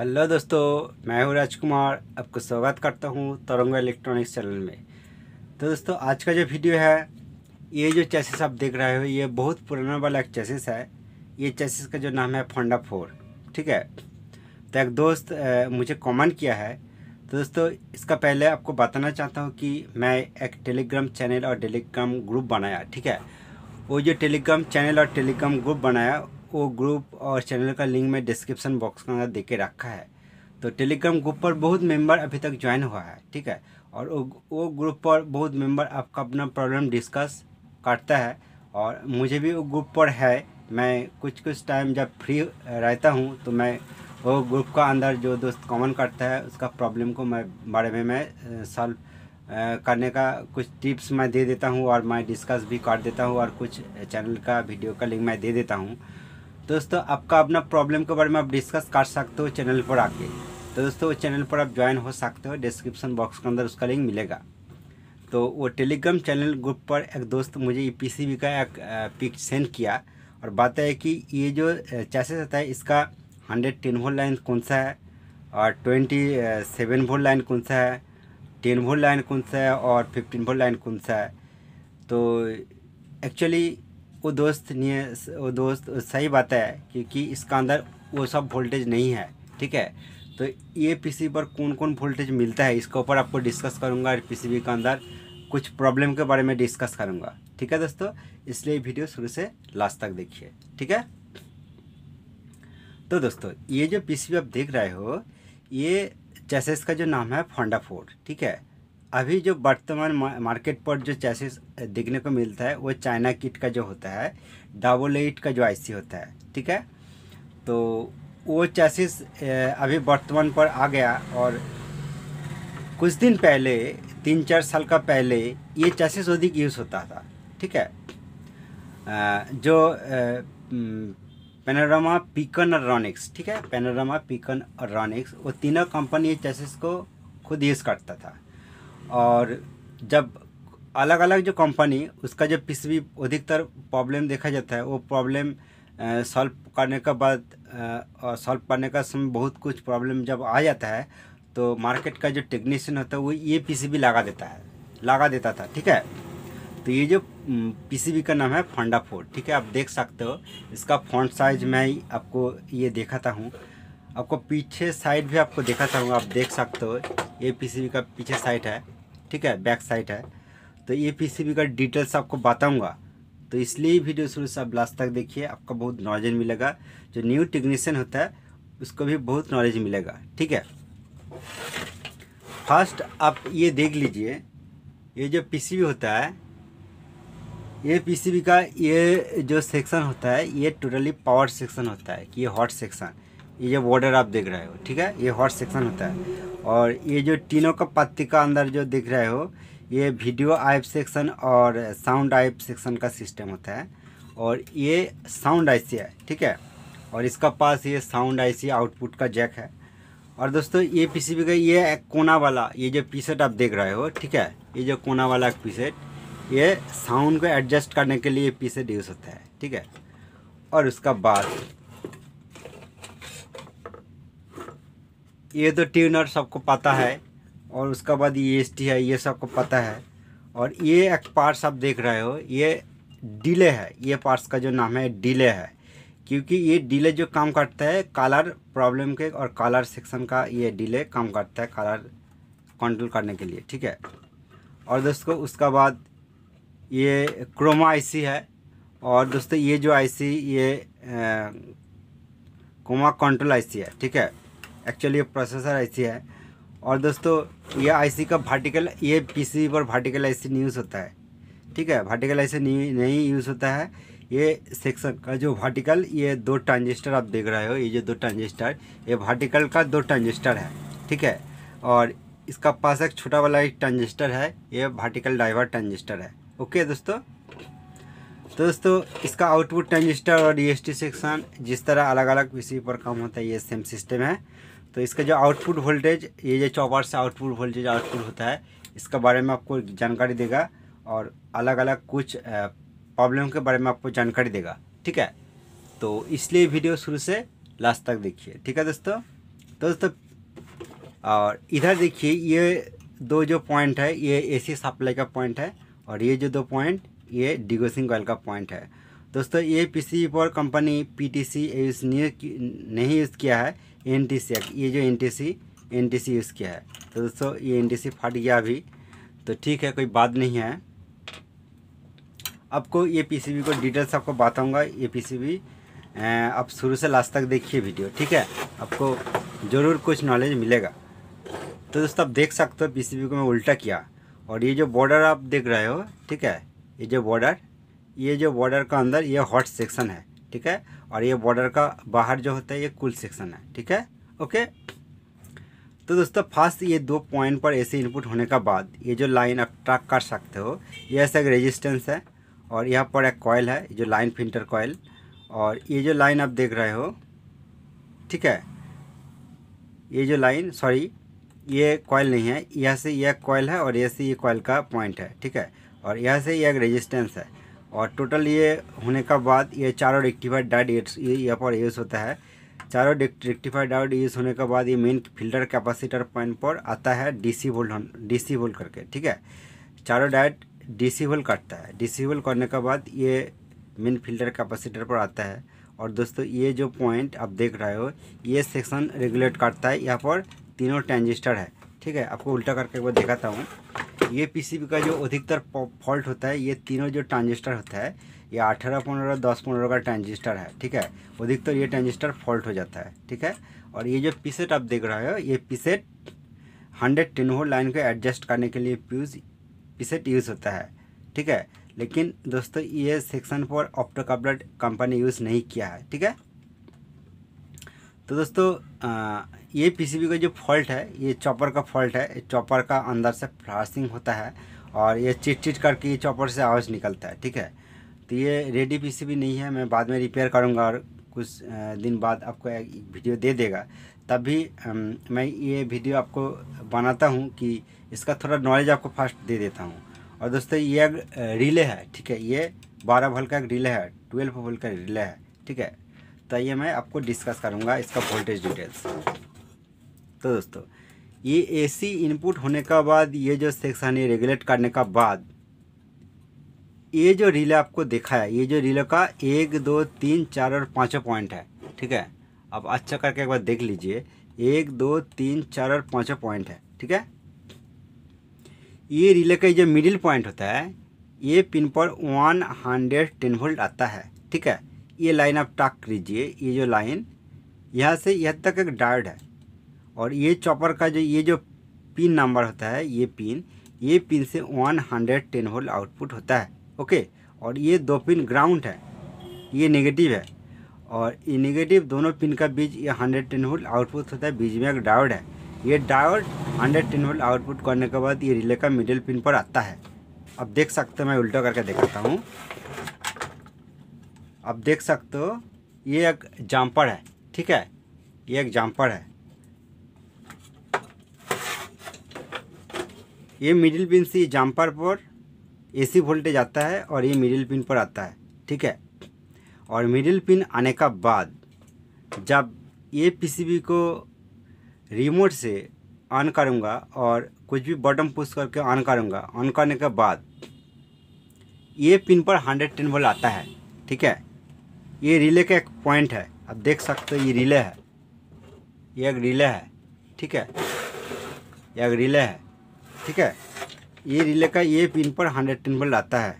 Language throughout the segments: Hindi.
हेलो दोस्तों मैं हूँ राजकुमार आपका स्वागत करता हूँ तरंगा इलेक्ट्रॉनिक्स चैनल में तो दोस्तों आज का जो वीडियो है ये जो चैसेस आप देख रहे हो ये बहुत पुराना वाला एक चैसेस है ये चैसेस का जो नाम है फोंडा फोर ठीक है तो एक दोस्त ए, मुझे कमेंट किया है तो दोस्तों इसका पहले आपको बताना चाहता हूँ कि मैं एक टेलीग्राम चैनल और टेलीग्राम ग्रुप बनाया ठीक है वो जो टेलीग्राम चैनल और टेलीग्राम ग्रुप बनाया आपको ग्रुप और चैनल का लिंक मैं डिस्क्रिप्शन बॉक्स के अंदर दे के रखा है तो टेलीग्राम ग्रुप पर बहुत मेंबर अभी तक ज्वाइन हुआ है ठीक है और वो ग्रुप पर बहुत मेंबर आपका अपना प्रॉब्लम डिस्कस करता है और मुझे भी वो ग्रुप पर है मैं कुछ कुछ टाइम जब फ्री रहता हूँ तो मैं वो ग्रुप का अंदर जो दोस्त कॉमन करता है उसका प्रॉब्लम को मैं बारे में मैं सॉल्व करने का कुछ टिप्स मैं दे देता हूँ और मैं डिस्कस भी कर देता हूँ और कुछ चैनल का वीडियो का लिंक मैं दे देता हूँ दोस्तों आपका अपना प्रॉब्लम के बारे में आप डिस्कस कर सकते हो चैनल पर आके तो दोस्तों वो चैनल पर आप ज्वाइन हो सकते हो डिस्क्रिप्शन बॉक्स के अंदर उसका लिंक मिलेगा तो वो टेलीग्राम चैनल ग्रुप पर एक दोस्त मुझे ई e पी का एक पिक सेंड किया और बात है कि ये जो चैसेस आता है इसका हंड्रेड टेन वोल्ट लाइन कौन सा है और ट्वेंटी सेवन वोल्ट लाइन कौन सा है टेन वोल्ट लाइन कौन सा है और फिफ्टीन वोल्ट लाइन कौन सा है तो एक्चुअली वो दोस्त नहीं वो दोस्त सही बात है क्योंकि इसका अंदर वो सब वोल्टेज नहीं है ठीक है तो ये पीसीबी पर कौन कौन वोल्टेज मिलता है इसके ऊपर आपको डिस्कस करूँगा पीसीबी के अंदर कुछ प्रॉब्लम के बारे में डिस्कस करूँगा ठीक है दोस्तों इसलिए वीडियो शुरू से लास्ट तक देखिए ठीक है तो दोस्तों ये जो पी आप देख रहे हो ये जैसे इसका जो नाम है फोंडा ठीक है अभी जो वर्तमान मार्केट पर जो चैसेस देखने को मिलता है वो चाइना किट का जो होता है डबल एट का जो आईसी होता है ठीक है तो वो चैसेस अभी वर्तमान पर आ गया और कुछ दिन पहले तीन चार साल का पहले ये चैसेस अधिक यूज़ होता था ठीक है जो पेनोरामा पिकन और रॉनिक्स ठीक है पेनोरामा पिकन और रॉनिक्स वो तीनों कंपनी ये चैसेस को खुद यूज़ करता था और जब अलग अलग जो कंपनी उसका जो पीस भी अधिकतर प्रॉब्लम देखा जाता है वो प्रॉब्लम सॉल्व करने का बाद सॉल्व करने का समय बहुत कुछ प्रॉब्लम जब आ जाता है तो मार्केट का जो टेक्नीशियन होता है वो ये पीसीबी लगा देता है लगा देता था ठीक है तो ये जो पीसीबी का नाम है फंडा फोर ठीक है आप देख सकते हो इसका फ्रंट साइज मैं आपको ये देखाता हूँ आपको पीछे साइड भी आपको देखाता हूँ आप देख सकते हो ये पीसीबी का पीछे साइड है ठीक है बैक साइड है तो ये पीसीबी का डिटेल्स आपको बताऊंगा तो इसलिए वीडियो शुरू से आप लास्ट तक देखिए आपका बहुत नॉलेज मिलेगा जो न्यू टेक्नीशियन होता है उसको भी बहुत नॉलेज मिलेगा ठीक है फर्स्ट आप ये देख लीजिए ये जो पीसीबी होता है ये पीसीबी का ये जो सेक्शन होता है ये टोटली पावर सेक्शन होता है कि ये हॉट सेक्शन ये जो बॉर्डर आप देख रहे हो ठीक है ये हॉट सेक्शन होता है और ये जो तीनों का पत्ती का अंदर जो देख रहे हो ये वीडियो आइप सेक्शन और साउंड आइप सेक्शन का सिस्टम होता है और ये साउंड आईसी है ठीक है और इसका पास ये साउंड आईसी आउटपुट का जैक है और दोस्तों ये पीसीबी का ये एक कोना वाला ये जो पीसेट आप देख रहे हो ठीक है ये जो कोना वाला एक पीसेट ये साउंड को एडजस्ट करने के लिए पीसेट यूज़ होता है ठीक है और उसका बाद ये तो ट्यूनर सबको पता है और उसका बाद ये एस टी है ये सबको पता है और ये एक पार्ट्स आप देख रहे हो ये डिले है ये पार्ट्स का जो नाम है डिले है क्योंकि ये डिले जो काम करता है कलर प्रॉब्लम के और कलर सेक्शन का ये डिले काम करता है कलर कंट्रोल करने के लिए ठीक है और दोस्तों उसका बाद ये क्रोमा आईसी है और दोस्तों ये जो आईसी ये क्रोमा कंट्रोल आईसी है ठीक है एक्चुअली ये प्रोसेसर आईसी है और दोस्तों यह आईसी का भार्टिकल ये पीसी पर भार्टिकल आईसी नहीं यूज़ होता है ठीक है भार्टिकल आईसी नहीं नहीं यूज़ होता है ये सेक्शन का जो भार्टिकल ये दो ट्रांजिस्टर आप देख रहे हो ये जो दो ट्रांजिस्टर ये भार्टिकल का दो ट्रांजिस्टर है ठीक है और इसका पास एक छोटा वाला एक ट्रांजिस्टर है ये भार्टिकल डाइवर ट्रांजिस्टर है ओके दोस्तों तो दोस्तों इसका आउटपुट ट्रांजिस्टर और डी सेक्शन जिस तरह अलग अलग पीसी पर काम होता है ये सेम सिस्टम है तो इसका जो आउटपुट वोल्टेज ये जो चौबार से आउटपुट वोल्टेज आउटपुट होता है इसका बारे में आपको जानकारी देगा और अलग अलग कुछ प्रॉब्लम के बारे में आपको जानकारी देगा ठीक है तो इसलिए वीडियो शुरू से लास्ट तक देखिए ठीक है दोस्तों तो दोस्तों और इधर देखिए ये दो जो पॉइंट है ये एसी सप्लाई का पॉइंट है और ये जो दो पॉइंट ये डिगोसिंग ऑयल का पॉइंट है दोस्तों ये सी पर कंपनी पीटीसी यूज़ नहीं यूज़ किया है एन टी सी ये जो N T C N T C use किया है तो दोस्तों ये एन टी सी फट गया अभी तो ठीक है कोई बात नहीं है आपको ये पीसीबी को डिटेल्स आपको बताऊंगा ये पीसीबी आप शुरू से लास्ट तक देखिए वीडियो ठीक है आपको ज़रूर कुछ नॉलेज मिलेगा तो दोस्तों आप देख सकते हो पीसीबी को मैं उल्टा किया और ये जो बॉर्डर आप देख रहे हो ठीक है ये जो बॉर्डर ये जो बॉर्डर का अंदर ये हॉट सेक्शन है ठीक है और ये बॉर्डर का बाहर जो होता है ये कुल सेक्शन है ठीक है ओके तो दोस्तों फर्स्ट ये दो पॉइंट पर ऐसे इनपुट होने का बाद ये जो लाइन आप ट्रैक कर सकते हो ये ऐसा एक रेजिस्टेंस है और यहाँ पर एक कॉयल है जो लाइन फिल्टर कॉयल और ये जो लाइन आप देख रहे हो ठीक है ये जो लाइन सॉरी ये कॉयल नहीं है यहाँ से यह कॉयल है और यहाँ से ये कॉयल का पॉइंट है ठीक है और यहाँ से यह एक रेजिस्टेंस है और टोटल ये होने का बाद ये चारों रेक्टिफाइड डाइड ये यहाँ पर यूज़ होता है चारों रेक्टिफाइड डायोड यूज़ होने के बाद ये मेन फिल्टर कैपेसिटर पॉइंट पर आता है डीसी वोल्ट डीसी वोल्ट करके ठीक है चारों डाइट डीसी वोल्ट काटता है डीसी वोल्ट करने के बाद ये मेन फिल्टर कैपेसिटर पर आता है और दोस्तों ये जो पॉइंट आप देख रहे हो ये सेक्शन रेगुलेट करता है यहाँ पर तीनों ट्रांजिस्टर है ठीक है आपको उल्टा करके एक बार दिखाता हूँ ये पीसीबी का जो अधिकतर फॉल्ट होता है ये तीनों जो ट्रांजिस्टर होता है ये अठारह पंद्रह दस पंद्रह का ट्रांजिस्टर है ठीक है अधिकतर ये ट्रांजिस्टर फॉल्ट हो जाता है ठीक है और ये जो पीसेट आप देख रहे हो ये पीसेट हंड्रेड टेन हो लाइन को एडजस्ट करने के लिए प्यूज पीसेट यूज़ होता है ठीक है लेकिन दोस्तों ये section four opto company use नहीं किया है ठीक है तो दोस्तों ये पीसीबी का जो फॉल्ट है ये चॉपर का फॉल्ट है चॉपर का अंदर से फ्लासिंग होता है और ये चिट चिट करके ये चॉपर से आवाज़ निकलता है ठीक है तो ये रेडी पीसीबी नहीं है मैं बाद में रिपेयर करूँगा और कुछ दिन बाद आपको एक वीडियो दे देगा तब भी मैं ये वीडियो आपको बनाता हूँ कि इसका थोड़ा नॉलेज आपको फास्ट दे देता हूँ और दोस्तों ये रिले है ठीक है ये बारह वोल्ट का एक रिले है ट्वेल्व वोल्ट का रिले है ठीक है तो ये मैं आपको डिस्कस करूँगा इसका वोल्टेज डिटेल्स तो दोस्तों ये एसी इनपुट होने का बाद ये जो सेक्शन है रेगुलेट करने का बाद ये जो रिले आपको देखा है ये जो रिले का एक दो तीन चार और पाँचों पॉइंट है ठीक है आप अच्छा करके एक बार देख लीजिए एक दो तीन चार और पाँचों पॉइंट है ठीक है ये रिले का जो मिडिल पॉइंट होता है ये पिन पर वन हंड्रेड टेन वोल्ट आता है ठीक है ये लाइन आप टाक लीजिए ये जो लाइन यहाँ से यहाँ तक एक डार्ड है और ये चॉपर का जो ये जो पिन नंबर होता है ये पिन ये पिन से 110 होल आउटपुट होता है ओके और ये दो पिन ग्राउंड है ये नेगेटिव है और ये नेगेटिव दोनों पिन का बीच ये 110 होल आउटपुट होता है बीच में एक डायोड है ये डायोड 110 होल आउटपुट करने के बाद ये रिले का मिडिल पिन पर आता है अब देख सकते हो मैं उल्टा करके दिखाता हूँ अब देख सकते हो ये एक जम्पर है ठीक है ये एक जम्पर है ये मिडिल पिन से जम्पर पर एसी वोल्टेज आता है और ये मिडिल पिन पर आता है ठीक है और मिडिल पिन आने का बाद जब ये पीसीबी को रिमोट से ऑन करूँगा और कुछ भी बटन पुश करके ऑन करूँगा ऑन करने के बाद ये पिन पर हंड्रेड टेन वोल्ट आता है ठीक है ये रिले का एक पॉइंट है आप देख सकते हो ये रिले है ये एक रिले है ठीक है ये एक रिले है ठीक है ये रिले का ये पिन पर हंड्रेड टेन वोल्ट आता है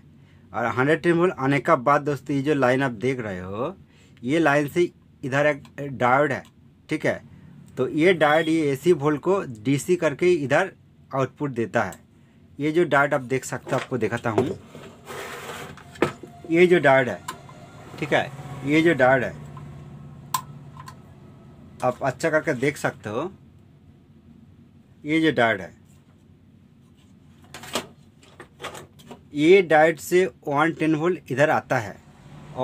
और हंड्रेड टेन वोल्ट आने का बाद दोस्तों ये जो लाइन आप देख रहे हो ये लाइन से इधर एक डायोड है ठीक है तो ये डायोड ये ए सी वोल्ट को डीसी करके इधर आउटपुट देता है ये जो डायोड आप देख सकते हो आपको दिखाता हूँ ये जो डायोड है ठीक है ये जो डायोड है आप अच्छा करके देख सकते हो ये जो डायोड है ये डाइट से वन टेन वोल्ट इधर आता है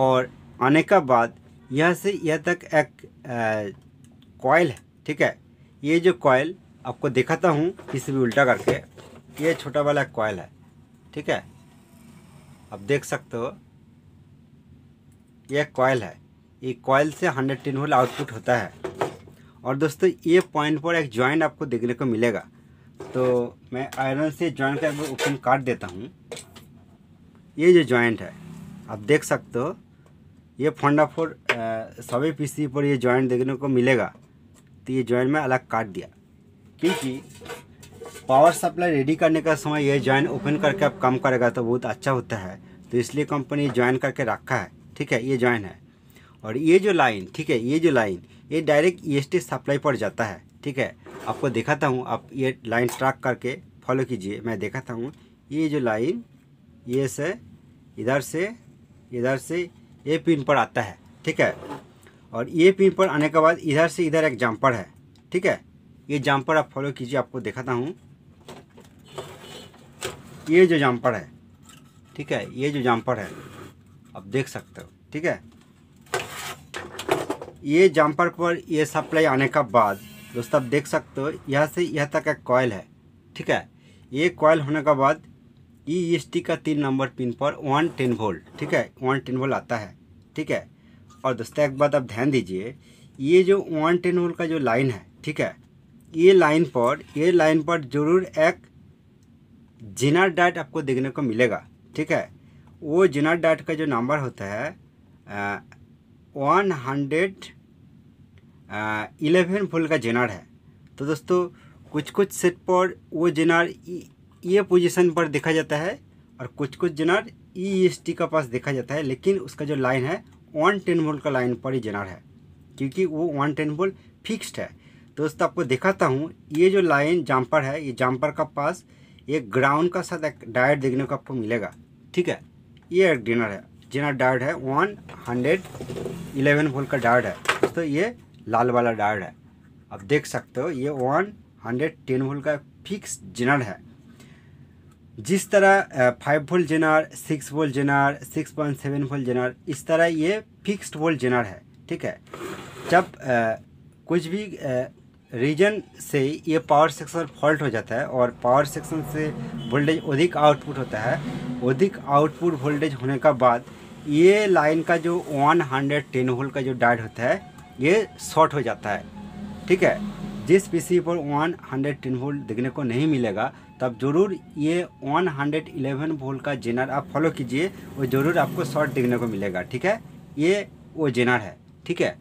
और आने का बाद यह से यह तक एक कॉयल है ठीक है ये जो कॉयल आपको दिखाता हूँ इसे भी उल्टा करके ये छोटा वाला कॉयल है ठीक है आप देख सकते हो यह कॉयल है ये कॉयल से हंड्रेड टेन वोल्ट आउटपुट होता है और दोस्तों ये पॉइंट पर एक जॉइंट आपको देखने को मिलेगा तो मैं आयरन से जॉइंट का ओपन काट देता हूँ ये जो जॉइंट है आप देख सकते हो ये फोर सभी पीसी पर ये जॉइंट देखने को मिलेगा तो ये जॉइंट में अलग काट दिया क्योंकि पावर सप्लाई रेडी करने का समय ये जॉइंट ओपन करके आप कम करेगा तो बहुत अच्छा होता है तो इसलिए कंपनी ज्वाइन करके रखा है ठीक है ये ज्वाइन है और ये जो लाइन ठीक है ये जो लाइन ये डायरेक्ट ई सप्लाई पर जाता है ठीक है आपको दिखाता हूँ आप ये लाइन ट्रैक करके फॉलो कीजिए मैं दिखाता हूँ ये जो लाइन ये से इधर से इधर से ये पिन पर आता है ठीक है और ये पिन पर आने के बाद इधर से इधर एक जम्पर है ठीक है ये जम्पर आप फॉलो कीजिए आपको दिखाता हूँ ये जो जम्पर है ठीक है ये जो जम्पर है आप देख सकते हो ठीक है ये जम्पर पर ये सप्लाई आने का बाद दोस्तों आप देख सकते हो यहाँ से यहाँ तक एक कॉयल है ठीक है ये कॉयल होने के बाद ई e का तीन नंबर पिन पर वन टेन वोल्ट ठीक है वन टेन वोल्ट आता है ठीक है और दोस्तों एक बात आप ध्यान दीजिए ये जो वन टेन वोल्ट का जो लाइन है ठीक है ये लाइन पर ये लाइन पर ज़रूर एक जिनर डाट आपको देखने को मिलेगा ठीक है वो जिनर डाट का जो नंबर होता है वन हंड्रेड इलेवन वोल्ट का जेनर है तो दोस्तों कुछ कुछ सेट पर वो जिनार ये पोजीशन पर देखा जाता है और कुछ कुछ जनर ई एस टी का पास देखा जाता है लेकिन उसका जो लाइन है वन टेन वोल्ट का लाइन पर ही जनर है क्योंकि वो वन टेन वोल्ट फिक्स्ड है तो दोस्तों आपको दिखाता हूँ ये जो लाइन जम्पर है ये जम्पर का पास ये ग्राउंड का साथ एक डायट देखने को आपको मिलेगा ठीक है ये एक डिनर है जिनर डायट है वन हंड्रेड इलेवन वोल्ट का डायट है दोस्तों ये लाल वाला डायट है आप देख सकते हो ये वन हंड्रेड टेन वोल्ट का फिक्स जिनर है जिस तरह five volt zener six volt zener six point seven volt zener इस तरह ये फिक्स्ड वोल्ट जेनर है ठीक है जब आ, कुछ भी रीजन से ये पावर सेक्शन फॉल्ट हो जाता है और पावर सेक्शन से वोल्टेज अधिक आउटपुट होता है अधिक आउटपुट वोल्टेज होने का बाद ये लाइन का जो 110 होल का जो डायड होता है ये शॉर्ट हो जाता है ठीक है जिस पीसी पर 110 वोल्ट देखने को नहीं मिलेगा तब ज़रूर ये 111 हंड्रेड इलेवन वोल्ट का जेनर आप फॉलो कीजिए और ज़रूर आपको शॉर्ट देखने को मिलेगा ठीक है ये वो जेनर है ठीक है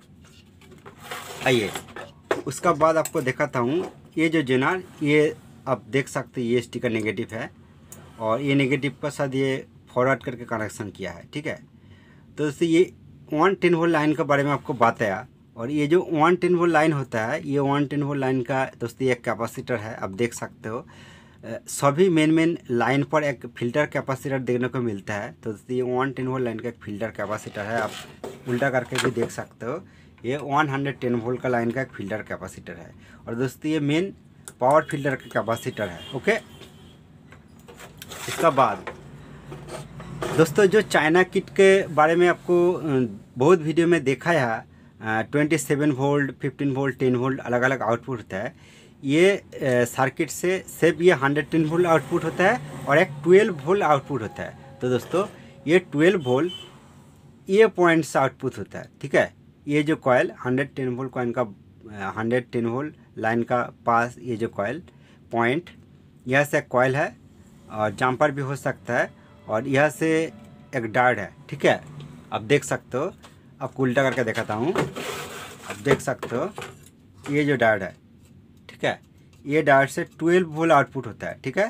आइए उसका बाद आपको दिखाता हूँ ये जो जेनर ये आप देख सकते ये स्टिकर नेगेटिव है और ये नेगेटिव का साथ ये फॉरवर्ड करके कनेक्शन किया है ठीक है तो इससे ये वन टेन वोल्ट लाइन के बारे में आपको बताया और ये जो वन टेन वोल्ट लाइन होता है ये वन टेन वोल्ट लाइन का दोस्तों ये कैपेसिटर है आप देख सकते हो सभी मेन मेन लाइन पर एक फिल्टर कैपेसिटर देखने को मिलता है तो ये वन टेन वोल्ट लाइन का एक फिल्टर कैपेसिटर है आप उल्टा करके भी देख सकते हो ये वन हंड्रेड टेन वोल्ट का लाइन का एक फिल्टर कैपेसिटर है और दोस्तों ये मेन पावर फिल्टर का कैपेसिटर है ओके इसका बाद दोस्तों जो चाइना किट के बारे में आपको बहुत वीडियो में देखा है twenty seven volt fifteen volt ten volt अलग अलग आउटपुट होता है ये सर्किट से सेब ये 110 वोल्ट आउटपुट होता है और एक 12 वोल्ट आउटपुट होता है तो दोस्तों ये 12 वोल्ट ये पॉइंट्स आउटपुट होता है ठीक है ये जो कॉयल 110 वोल्ट कॉइन का 110 वोल्ट लाइन का पास ये जो कॉयल पॉइंट यह से एक कॉयल है और जम्पर भी हो सकता है और यह से एक डार्ड है ठीक है आप देख सकते हो आपको उल्टा करके दिखाता हूँ अब देख सकते हो ये जो डार्ड है ठीक है ये डायोड से 12 वोल्ट आउटपुट होता है ठीक है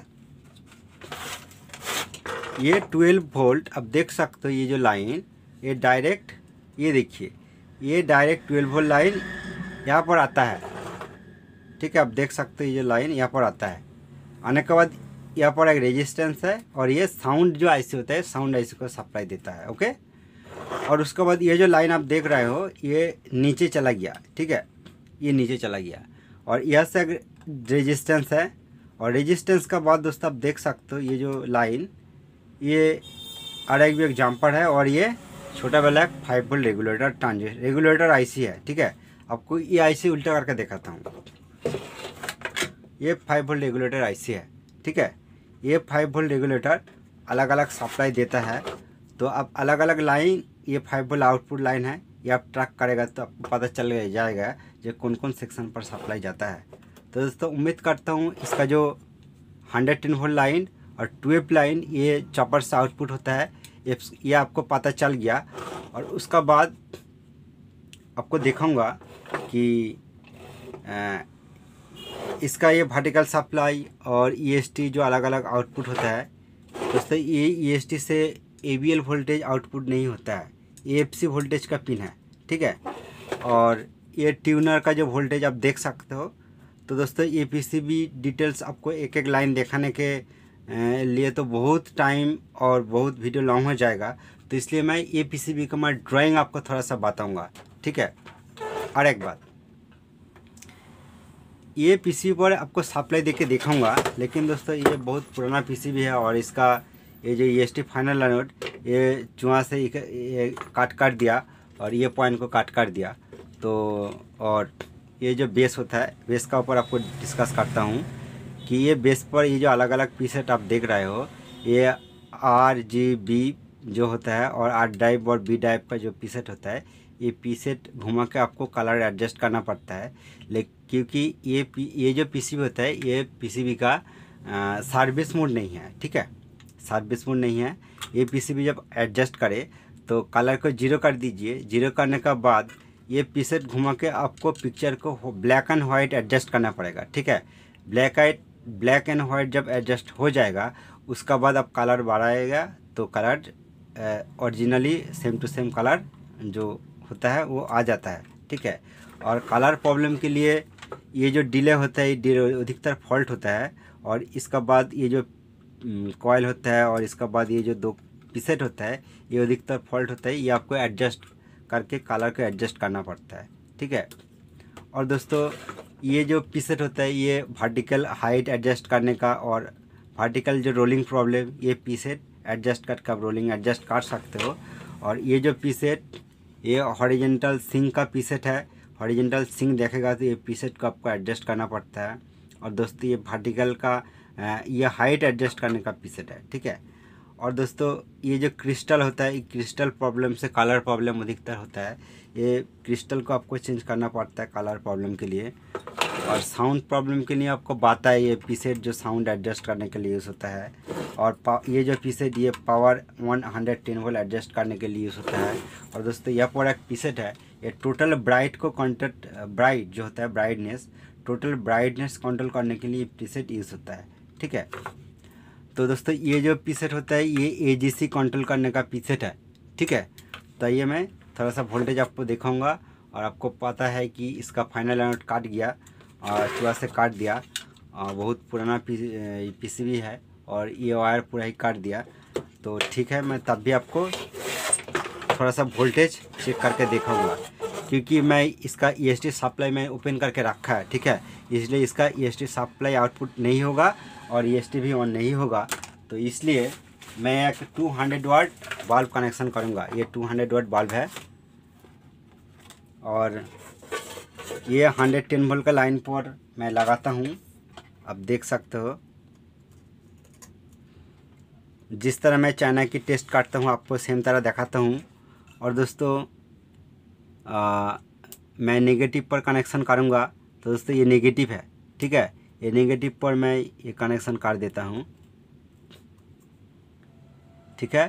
ये 12 वोल्ट अब देख सकते हो ये जो लाइन ये डायरेक्ट ये देखिए ये डायरेक्ट 12 वोल्ट लाइन यहाँ पर आता है ठीक है आप देख सकते हो ये जो लाइन यहाँ पर आता है आने के बाद यहाँ पर एक रेजिस्टेंस है और ये साउंड जो आईसी होता है साउंड आईसी को सप्लाई देता है ओके और उसके बाद ये जो लाइन आप देख रहे हो ये नीचे चला गया ठीक है ये नीचे चला गया और यह से रेजिस्टेंस है और रेजिस्टेंस का बाद दोस्तों आप देख सकते हो ये जो लाइन ये अरे भी एग्जाम्पल है और ये छोटा वाला फाइव बोल रेगुलेटर ट्रांज रेगुलेटर आईसी है ठीक है आपको ये आईसी उल्टा करके दिखाता हूँ ये फाइव बोल रेगुलेटर आईसी है ठीक है ये फाइव बोल रेगुलेटर अलग अलग सप्लाई देता है तो आप अलग अलग लाइन ये फाइव बोल आउटपुट लाइन है ये आप ट्रैक करेगा तो आपको पता चल जाएगा ये कौन कौन सेक्शन पर सप्लाई जाता है तो दोस्तों उम्मीद करता हूँ इसका जो हंड्रेड टेन होल लाइन और ट्वेल्व लाइन ये चॉपर से आउटपुट होता है ये आपको पता चल गया और उसका बाद आपको दिखाऊंगा कि इसका ये वर्टिकल सप्लाई और ईएसटी e जो अलग अलग आउटपुट होता है दोस्तों ये ईएसटी e से एवीएल वोल्टेज आउटपुट नहीं होता है ए वोल्टेज का पिन है ठीक है और ये ट्यूनर का जो वोल्टेज आप देख सकते हो तो दोस्तों ये पीसीबी डिटेल्स आपको एक एक लाइन दिखाने के लिए तो बहुत टाइम और बहुत वीडियो लॉन्ग हो जाएगा तो इसलिए मैं ये पीसीबी का मैं ड्राइंग आपको थोड़ा सा बताऊंगा ठीक है और एक बात ये पी पर आपको सप्लाई दे के दिखाऊँगा लेकिन दोस्तों ये बहुत पुराना पी है और इसका ये जो E S T final note ये चुहा से काट काट दिया और ये पॉइंट को काट काट दिया तो और ये जो बेस होता है बेस का ऊपर आपको डिस्कस करता हूँ कि ये बेस पर ये जो अलग अलग पीसेट आप देख रहे हो ये आर जी बी जो होता है और आर डाइव और बी डाइव का जो पीसेट होता है ये पीसेट घुमा के आपको कलर एडजस्ट करना पड़ता है लेकिन क्योंकि ये पी ये जो पीसीबी होता है ये पीसीबी का सर्विस मोड नहीं है ठीक है सर्विस मोड नहीं है ये पीसीबी जब एडजस्ट करे तो कलर को जीरो कर दीजिए जीरो करने का बाद ये पीसेट घुमा के आपको पिक्चर को ब्लैक एंड वाइट एडजस्ट करना पड़ेगा ठीक है black and black and white जब एडजस्ट हो जाएगा उसका बाद आप कलर बढ़ाएगा तो colour originally same to same colour जो होता है वो आ जाता है ठीक है और कलर प्रॉब्लम के लिए ये जो डिले होता है ये अधिकतर फॉल्ट होता है और इसका बाद ये जो कॉयल होता है और इसका बाद ये जो दो पीसेट होता है ये अधिकतर फॉल्ट होता है ये आपको एडजस्ट करके कलर को एडजस्ट करना पड़ता है ठीक है और दोस्तों ये जो पीसेट होता है ये वर्टिकल हाइट एडजस्ट करने का और वर्टिकल जो रोलिंग प्रॉब्लम ये पीसेट एडजस्ट कर कब रोलिंग एडजस्ट कर सकते हो और ये जो पीसेट ये हॉरिजेंटल सिंक का पीसेट है हॉरिजेंटल सिंक देखेगा तो ये पीसेट को आपको एडजस्ट करना पड़ता है और दोस्तों ये वर्टिकल का ये हाइट एडजस्ट करने का पीसेट है ठीक है और दोस्तों ये जो क्रिस्टल होता है ये क्रिस्टल प्रॉब्लम से कलर प्रॉब्लम अधिकतर होता है ये क्रिस्टल को आपको चेंज करना पड़ता है कलर प्रॉब्लम के लिए और साउंड प्रॉब्लम के लिए आपको बाता है ये पीसेट जो साउंड एडजस्ट करने के लिए यूज़ होता है और ये जो पीसेट ये power 110 hundred ten volt adjust करने के लिए यूज़ होता है और दोस्तों यह पर एक पीसेट है ये टोटल ब्राइट को कॉन्टेक्ट ब्राइट जो होता है ब्राइटनेस टोटल ब्राइटनेस कंट्रोल करने के लिए पीसेट यूज़ होता है ठीक है तो दोस्तों ये जो पी सेट होता है ये एजीसी कंट्रोल करने का पी सेट है ठीक है तो ये मैं थोड़ा सा वोल्टेज आपको दिखाऊंगा और आपको पता है कि इसका फाइनल एनोट काट गया और चूहा से काट दिया और बहुत पुराना पी पीसीबी है और ये वायर पूरा ही काट दिया तो ठीक है मैं तब भी आपको थोड़ा सा वोल्टेज चेक करके देखाऊँगा क्योंकि मैं इसका ई e सप्लाई में ओपन करके रखा है ठीक है इसलिए इसका ई सप्लाई आउटपुट नहीं होगा और ई e भी ऑन नहीं होगा तो इसलिए मैं एक 200 हंड्रेड वाट बल्ब कनेक्शन करूँगा ये 200 हंड्रेड वाट बल्ब है और ये 110 टेन वोल्ट का लाइन पर मैं लगाता हूँ आप देख सकते हो जिस तरह मैं चाइना की टेस्ट काटता हूँ आपको सेम तरह दिखाता हूँ और दोस्तों आ, मैं नेगेटिव पर कनेक्शन करूँगा तो दोस्तों ये नेगेटिव है ठीक है ये नेगेटिव पर मैं ये कनेक्शन काट देता हूँ ठीक है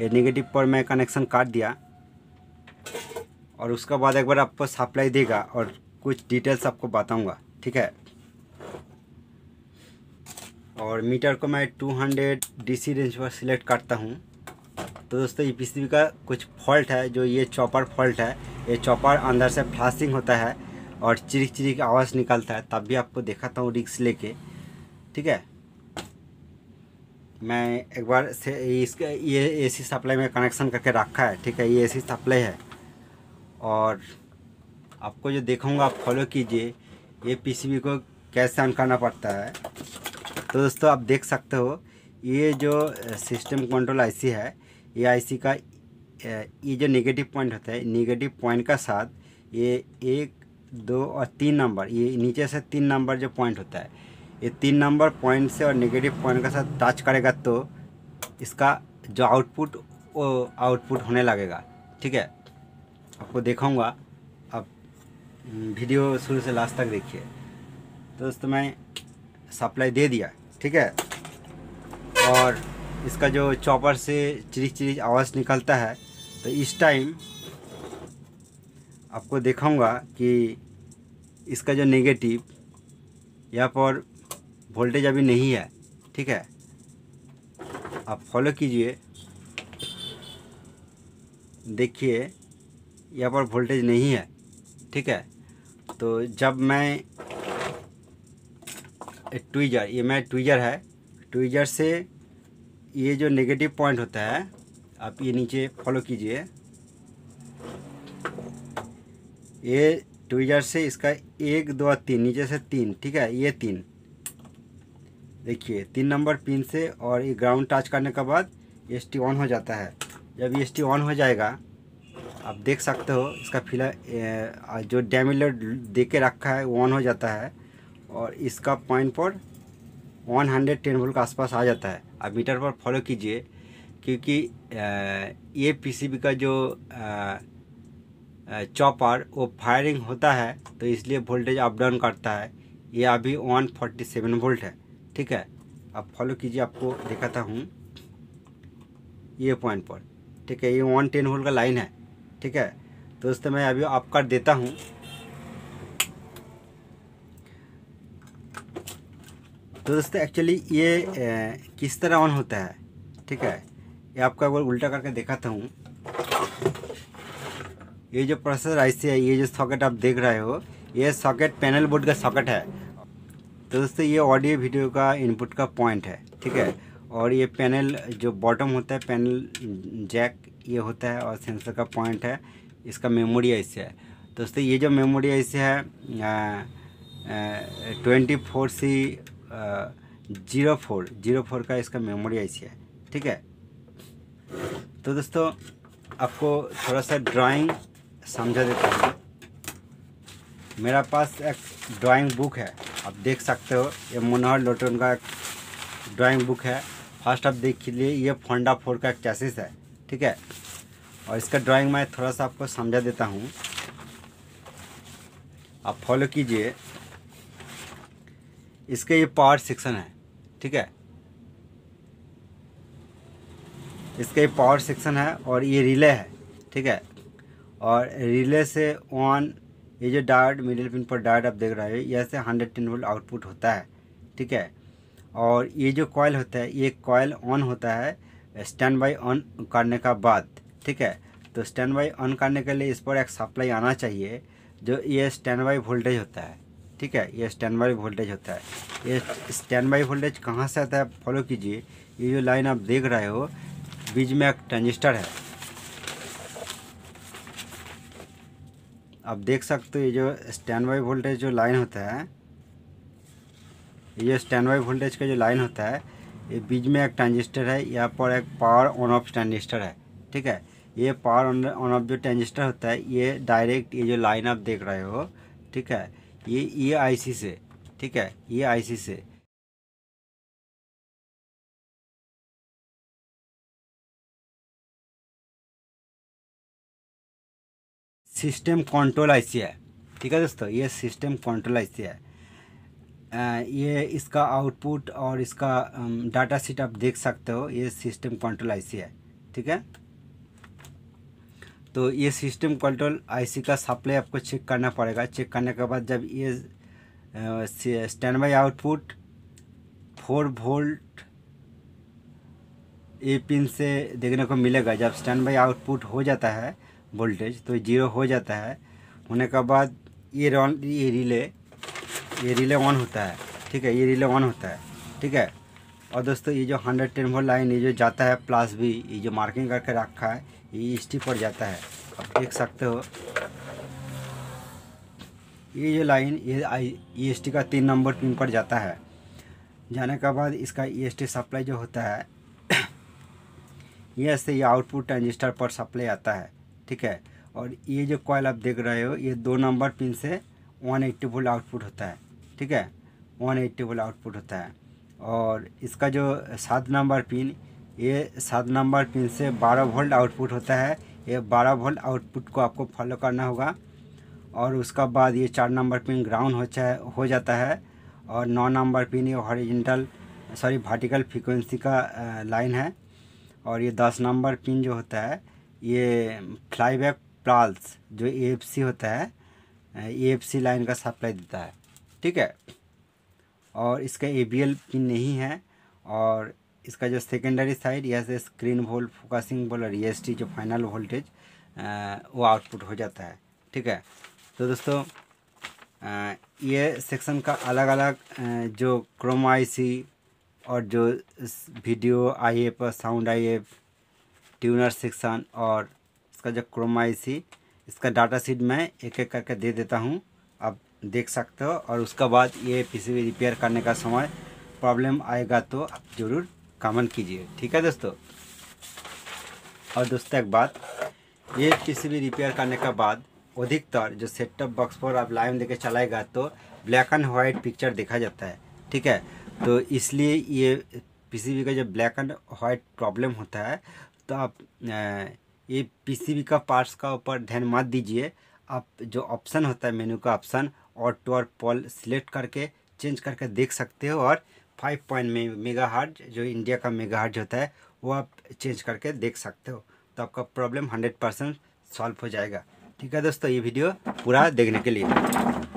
ये नेगेटिव पर मैं कनेक्शन काट दिया और उसके बाद एक बार आपको सप्लाई देगा और कुछ डिटेल्स आपको बताऊंगा ठीक है और मीटर को मैं 200 डी रेंज पर सिलेक्ट करता हूँ तो दोस्तों ई e का कुछ फॉल्ट है जो ये चॉपर फॉल्ट है ये चॉपर अंदर से फ्लासिंग होता है और चिरिक चिरिक आवाज़ निकालता है तब भी आपको दिखाता हूँ रिक्स लेके ठीक है मैं एक बार से इसका ये एसी सप्लाई में कनेक्शन करके रखा है ठीक है ये एसी सप्लाई है और आपको जो देखूँगा आप फॉलो कीजिए ये पीसीबी को कैसे ऑन करना पड़ता है तो दोस्तों आप देख सकते हो ये जो सिस्टम कंट्रोल आईसी है ये आईसी का ये जो नेगेटिव पॉइंट होता है नेगेटिव पॉइंट का साथ ये एक दो और तीन नंबर ये नीचे से तीन नंबर जो पॉइंट होता है ये तीन नंबर पॉइंट से और नेगेटिव पॉइंट के साथ टच करेगा तो इसका जो आउटपुट वो आउटपुट होने लगेगा ठीक है आपको देखाऊंगा आप वीडियो शुरू से लास्ट तक देखिए तो दोस्तों मैं सप्लाई दे दिया ठीक है और इसका जो चॉपर से चिरिक चिरिक आवाज़ निकलता है तो इस टाइम आपको दिखाऊंगा कि इसका जो नेगेटिव यहाँ पर वोल्टेज अभी नहीं है ठीक है आप फॉलो कीजिए देखिए यहाँ पर वोल्टेज नहीं है ठीक है तो जब मैं ट्विजर ये मैं ट्विजर है ट्विजर से ये जो नेगेटिव पॉइंट होता है आप ये नीचे फॉलो कीजिए ये ट्विजर से इसका एक दो तीन नीचे से तीन ठीक है ये तीन देखिए तीन नंबर पिन से और ये ग्राउंड टच करने के बाद एस टी ऑन हो जाता है जब एस टी ऑन हो जाएगा आप देख सकते हो इसका फिलहाल जो डैमिलर दे के रखा है वो ऑन हो जाता है और इसका पॉइंट पर 110 हंड्रेड टेन वोल्ट के आसपास आ जाता है आप मीटर पर फॉलो कीजिए क्योंकि ये पीसीबी का जो चॉपर वो फायरिंग होता है तो इसलिए वोल्टेज अप डाउन करता है ये अभी 147 वोल्ट है ठीक है अब फॉलो कीजिए आपको दिखाता हूँ ये पॉइंट पर ठीक है ये 110 वोल्ट का लाइन है ठीक है दोस्तों मैं अभी आप कर देता हूँ तो दोस्तों एक्चुअली ये ए, किस तरह ऑन होता है ठीक है ये आपको अगर उल्टा करके दिखाता हूँ ये जो प्रोसेसर आईसी है ये जो सॉकेट आप देख रहे हो ये सॉकेट पैनल बोर्ड का सॉकेट है तो दोस्तों ये ऑडियो वीडियो का इनपुट का पॉइंट है ठीक है और ये पैनल जो बॉटम होता है पैनल जैक ये होता है और सेंसर का पॉइंट है इसका मेमोरी ऐसे है दोस्तों ये जो मेमोरी ऐसे है twenty four C zero four zero four का इसका मेमोरी ऐसी है ठीक है तो दोस्तों आपको थोड़ा सा ड्राइंग समझा देता हूँ मेरा पास एक ड्राइंग बुक है आप देख सकते हो ये मनोहर लोटन का एक ड्राइंग बुक है फर्स्ट आप देख लिए ये फोंडा फोर का एक चैसिस है ठीक है और इसका ड्राइंग मैं थोड़ा सा आपको समझा देता हूँ आप फॉलो कीजिए इसके ये पावर सेक्शन है ठीक है इसका ये पावर सेक्शन है और ये रिले है ठीक है और रिले से ऑन ये जो डार्ट मिडिल पिन पर डार्ट आप देख रहे हो यह से हंड्रेड टेन वोल्ट आउटपुट होता है ठीक है और ये जो कॉयल होता है ये कॉयल ऑन होता है स्टैंड बाई ऑन करने का बाद ठीक है तो स्टैंड बाई ऑन करने के लिए इस पर एक सप्लाई आना चाहिए जो ये स्टैंड बाई वोल्टेज होता है ठीक है ये स्टैंड बाई वोल्टेज होता है ये स्टैंड बाई वोल्टेज कहाँ से आता है फॉलो कीजिए ये जो लाइन आप देख रहे हो बीच में एक ट्रांजिस्टर है आप देख सकते हो ये जो स्टैंड बाई वोल्टेज जो लाइन होता है ये जो स्टैंड बाई वोल्टेज का जो लाइन होता है ये बीच में एक ट्रांजिस्टर है यहाँ पर एक पावर ऑन ऑफ ट्रांजिस्टर है ठीक है ये पावर ऑन ऑफ जो ट्रांजिस्टर होता है ये डायरेक्ट ये जो लाइन आप देख रहे हो ठीक है ये ये e आई से ठीक है ये e आई से सिस्टम कंट्रोल आईसी है ठीक है दोस्तों ये सिस्टम कंट्रोल आईसी है ये इसका आउटपुट और इसका डाटा सीट आप देख सकते हो ये सिस्टम कंट्रोल आईसी है ठीक है तो ये सिस्टम कंट्रोल आईसी का सप्लाई आपको चेक करना पड़ेगा चेक करने के बाद जब ये standby output four volt ए पिन से देखने को मिलेगा जब स्टैंड बाई आउटपुट हो जाता है वोल्टेज तो जीरो हो जाता है होने के बाद ये रॉन ये रिले ये रिले ऑन होता है ठीक है ये रिले ऑन होता है ठीक है और दोस्तों ये जो हंड्रेड टेन वोल्ट लाइन ये जो जाता है प्लस भी ये जो मार्किंग करके रखा है ये स्टी पर जाता है आप देख सकते हो ये जो लाइन ये आई ई एस टी का तीन नंबर पिन पर जाता है जाने के बाद इसका ई एस टी सप्लाई जो होता है ये से ये आउटपुट ट्रांजिस्टर पर सप्लाई आता है ठीक है और ये जो कॉयल आप देख रहे हो ये दो नंबर पिन से वन एट्टी वोल्ट आउटपुट होता है ठीक है वन एट्टी वोल्ट आउटपुट होता है और इसका जो सात नंबर पिन ये सात नंबर पिन से बारह वोल्ट आउटपुट होता है ये बारह वोल्ट आउटपुट को आपको फॉलो करना होगा और उसका बाद ये चार नंबर पिन ग्राउंड हो चाहे हो जाता है और नौ नंबर पिन ये हॉरिजेंटल सॉरी वर्टिकल फ्रिक्वेंसी का लाइन है और ये दस नंबर पिन जो होता है ये फ्लाईबैक प्लाल्स जो सी होता है सी लाइन का सप्लाई देता है ठीक है और इसका एबीएल पिन नहीं है और इसका जो सेकेंडरी साइड या से स्क्रीन वोल फोकसिंग वोल्ट और ई e जो फाइनल वोल्टेज वो आउटपुट हो जाता है ठीक है तो दोस्तों ये सेक्शन का अलग अलग जो क्रोम आईसी और जो वीडियो आई एफ और sound I F tuner section और इसका जो क्रोमाइसी इसका डाटा सीट मैं एक एक करके दे देता हूँ आप देख सकते हो और उसके बाद ये पीसीबी रिपेयर करने का समय प्रॉब्लम आएगा तो आप ज़रूर कमेंट कीजिए ठीक है दोस्तों और दोस्तों एक बात ये पीसीबी रिपेयर करने के बाद अधिकतर जो सेट टॉप बॉक्स पर आप लाइन देके चलाएगा तो ब्लैक एंड वाइट पिक्चर देखा जाता है ठीक है तो इसलिए ये पीसीबी का जो ब्लैक एंड वाइट प्रॉब्लम होता है तो आप ये पीसीबी का पार्ट्स का ऊपर ध्यान मत दीजिए आप जो ऑप्शन होता है मेन्यू का ऑप्शन और टू और पॉल सिलेक्ट करके चेंज करके देख सकते हो और फाइव पॉइंट में मेगा हार्ट जो इंडिया का मेगा हार्ट होता है वो आप चेंज करके देख सकते हो तो आपका प्रॉब्लम हंड्रेड परसेंट सॉल्व हो जाएगा ठीक है दोस्तों ये वीडियो पूरा देखने के लिए